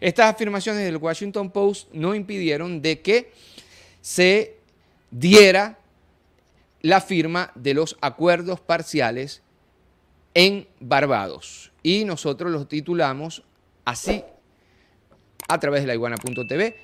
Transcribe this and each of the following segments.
Estas afirmaciones del Washington Post no impidieron de que se diera la firma de los acuerdos parciales en Barbados. Y nosotros los titulamos así a través de la iguana.tv.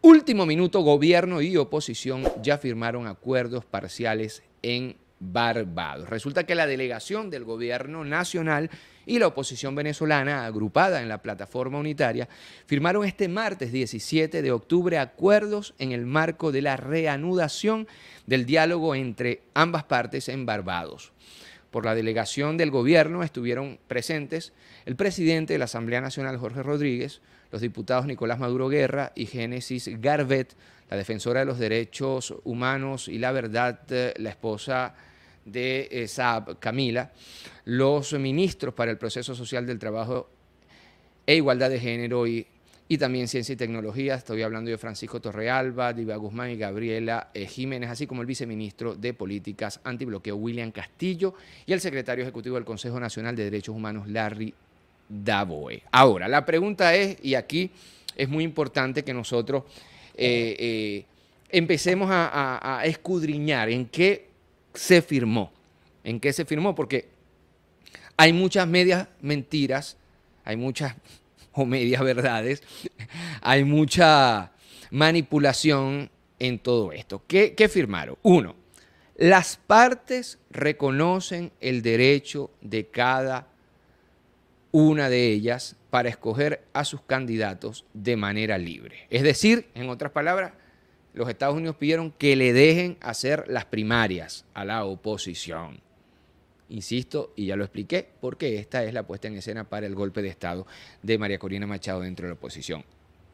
Último minuto, gobierno y oposición ya firmaron acuerdos parciales en Barbados. Resulta que la delegación del gobierno nacional y la oposición venezolana, agrupada en la plataforma unitaria, firmaron este martes 17 de octubre acuerdos en el marco de la reanudación del diálogo entre ambas partes en Barbados por la delegación del gobierno estuvieron presentes el presidente de la Asamblea Nacional, Jorge Rodríguez, los diputados Nicolás Maduro Guerra y Génesis Garvet, la defensora de los derechos humanos y la verdad, eh, la esposa de eh, Saab, Camila, los ministros para el proceso social del trabajo e igualdad de género y y también Ciencia y Tecnología. Estoy hablando de Francisco Torrealba, Diva Guzmán y Gabriela eh, Jiménez, así como el viceministro de Políticas Antibloqueo, William Castillo, y el secretario ejecutivo del Consejo Nacional de Derechos Humanos, Larry Davoe. Ahora, la pregunta es, y aquí es muy importante que nosotros eh, eh, empecemos a, a escudriñar en qué se firmó, en qué se firmó, porque hay muchas medias mentiras, hay muchas o medias verdades. Hay mucha manipulación en todo esto. ¿Qué, ¿Qué, firmaron? Uno, las partes reconocen el derecho de cada una de ellas para escoger a sus candidatos de manera libre. Es decir, en otras palabras, los Estados Unidos pidieron que le dejen hacer las primarias a la oposición. Insisto, y ya lo expliqué, porque esta es la puesta en escena para el golpe de Estado de María Corina Machado dentro de la oposición.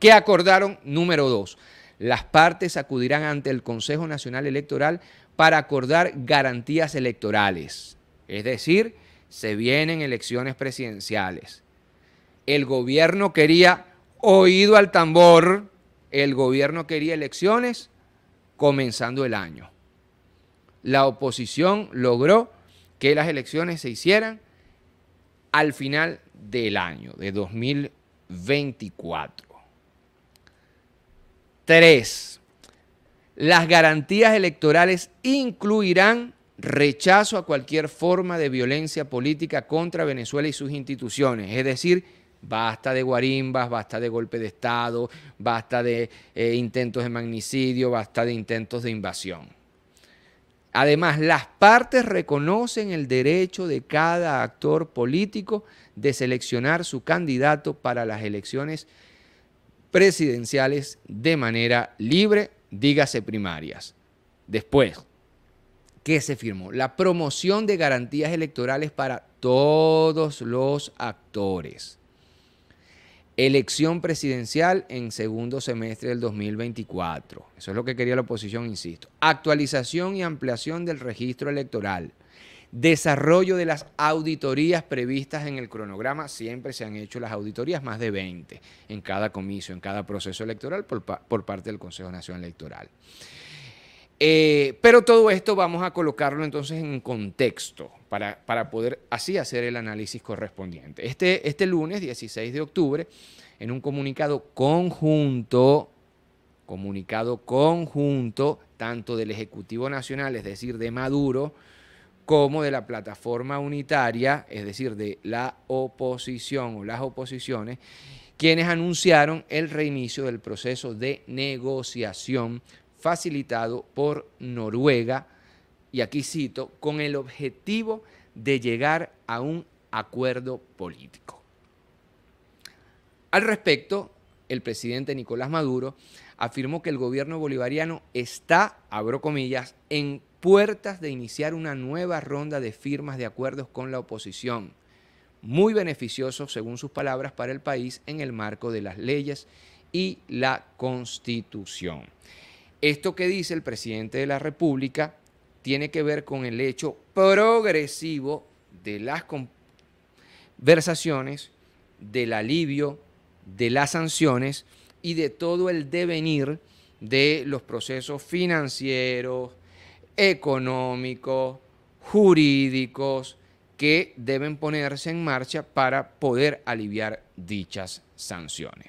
¿Qué acordaron? Número dos, las partes acudirán ante el Consejo Nacional Electoral para acordar garantías electorales. Es decir, se vienen elecciones presidenciales. El gobierno quería, oído al tambor, el gobierno quería elecciones comenzando el año. La oposición logró que las elecciones se hicieran al final del año de 2024. Tres, las garantías electorales incluirán rechazo a cualquier forma de violencia política contra Venezuela y sus instituciones, es decir, Basta de guarimbas, basta de golpe de Estado, basta de eh, intentos de magnicidio, basta de intentos de invasión. Además, las partes reconocen el derecho de cada actor político de seleccionar su candidato para las elecciones presidenciales de manera libre, dígase primarias. Después, ¿qué se firmó? La promoción de garantías electorales para todos los actores. Elección presidencial en segundo semestre del 2024. Eso es lo que quería la oposición, insisto. Actualización y ampliación del registro electoral. Desarrollo de las auditorías previstas en el cronograma. Siempre se han hecho las auditorías, más de 20 en cada comicio, en cada proceso electoral por, por parte del Consejo Nacional Electoral. Eh, pero todo esto vamos a colocarlo entonces en contexto para, para poder así hacer el análisis correspondiente. Este, este lunes 16 de octubre, en un comunicado conjunto, comunicado conjunto, tanto del Ejecutivo Nacional, es decir, de Maduro, como de la plataforma unitaria, es decir, de la oposición o las oposiciones, quienes anunciaron el reinicio del proceso de negociación facilitado por Noruega, y aquí cito, con el objetivo de llegar a un acuerdo político. Al respecto, el presidente Nicolás Maduro afirmó que el gobierno bolivariano está, abro comillas, en puertas de iniciar una nueva ronda de firmas de acuerdos con la oposición, muy beneficioso, según sus palabras, para el país en el marco de las leyes y la constitución. Esto que dice el presidente de la República tiene que ver con el hecho progresivo de las conversaciones, del alivio, de las sanciones y de todo el devenir de los procesos financieros, económicos, jurídicos que deben ponerse en marcha para poder aliviar dichas sanciones